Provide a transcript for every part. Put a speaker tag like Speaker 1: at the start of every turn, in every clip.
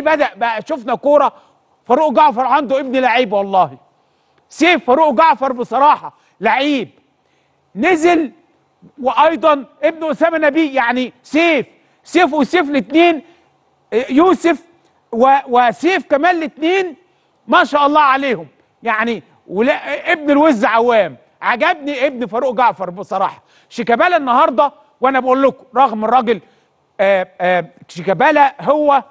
Speaker 1: دلوقتي بدأ بقى شفنا كورة فاروق جعفر عنده ابن لعيب والله سيف فاروق جعفر بصراحة لعيب نزل وأيضا ابن أسامة نبي يعني سيف سيف وسيف الاثنين يوسف وسيف كمان الاثنين ما شاء الله عليهم يعني ولا ابن الوز عوام عجبني ابن فاروق جعفر بصراحة شيكابالا النهاردة وأنا بقول لكم رغم الراجل آه، آه، شيكابالا هو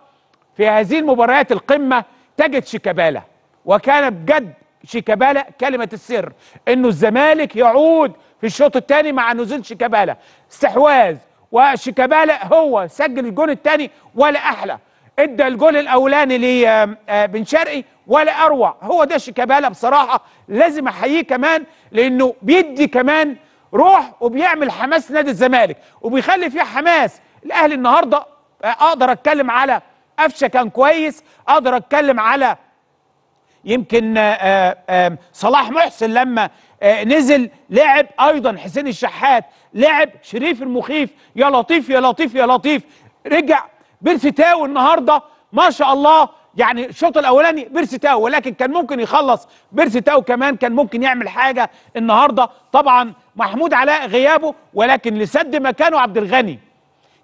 Speaker 1: في هذه المباريات القمة تجد شيكابالا وكان بجد شيكابالا كلمة السر انه الزمالك يعود في الشوط الثاني مع نزول شيكابالا استحواذ وشيكابالا هو سجل الجون الثاني ولا احلى ادى الجول الاولاني لبن آه، آه، شرقي ولا اروع هو ده شيكابالا بصراحه لازم احييه كمان لانه بيدي كمان روح وبيعمل حماس نادي الزمالك وبيخلي فيه حماس الاهلي النهارده آه، اقدر اتكلم على قفشه كان كويس اقدر اتكلم على يمكن آآ آه، آآ آه، صلاح محسن لما آه، نزل لعب ايضا حسين الشحات لعب شريف المخيف يا لطيف يا لطيف يا لطيف رجع بيرسي تاو النهارده ما شاء الله يعني الشوط الاولاني بيرسي تاو ولكن كان ممكن يخلص بيرسي تاو كمان كان ممكن يعمل حاجه النهارده طبعا محمود علاء غيابه ولكن لسد مكانه عبد الغني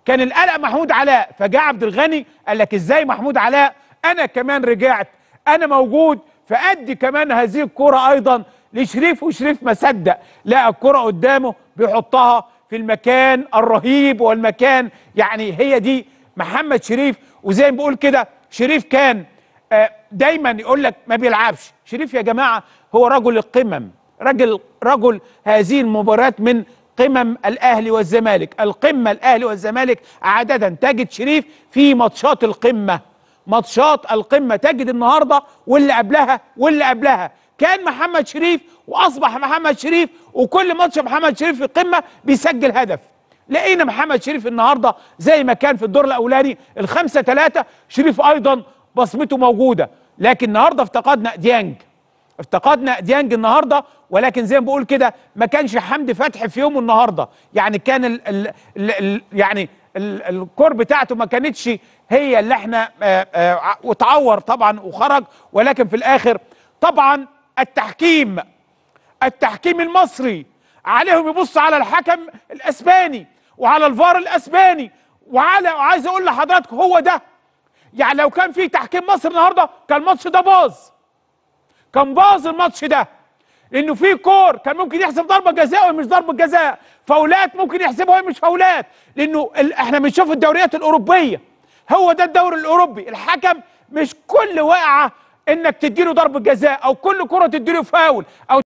Speaker 1: كان القلق محمود علاء فجاء عبد الغني قال لك ازاي محمود علاء انا كمان رجعت انا موجود فادي كمان هذه الكره ايضا لشريف وشريف ما صدق لقى الكره قدامه بيحطها في المكان الرهيب والمكان يعني هي دي محمد شريف وزي ما بقول كده شريف كان آه، دايما يقول لك ما بيلعبش شريف يا جماعه هو رجل القمم رجل رجل هذه المباريات من قمم الاهلي والزمالك القمه الاهلي والزمالك عاده تجد شريف في ماتشات القمه ماتشات القمه تجد النهارده واللي قبلها واللي قبلها كان محمد شريف واصبح محمد شريف وكل ماتش محمد شريف في القمه بيسجل هدف لقينا محمد شريف النهارده زي ما كان في الدور الاولاني الخمسة ثلاثة شريف ايضا بصمته موجوده لكن النهارده افتقدنا ديانج افتقدنا ديانج النهارده ولكن زي ما بقول كده ما كانش حمد فتحي في يوم النهارده يعني كان الـ الـ الـ يعني الكور بتاعته ما كانتش هي اللي احنا آه،, اه وتعور طبعا وخرج ولكن في الاخر طبعا التحكيم التحكيم المصري عليهم يبص على الحكم الاسباني وعلى الفار الاسباني وعلى عايز اقول لحضراتكم هو ده يعني لو كان في تحكيم مصر النهارده كان الماتش ده باظ كان باظ الماتش ده انه في كور كان ممكن يحسب ضربه جزاء ومش ضربه جزاء فاولات ممكن يحسبها مش فاولات لانه احنا بنشوف الدوريات الاوروبيه هو ده الدوري الاوروبي الحكم مش كل واقعه انك تديله ضربه جزاء او كل كره تديله فاول او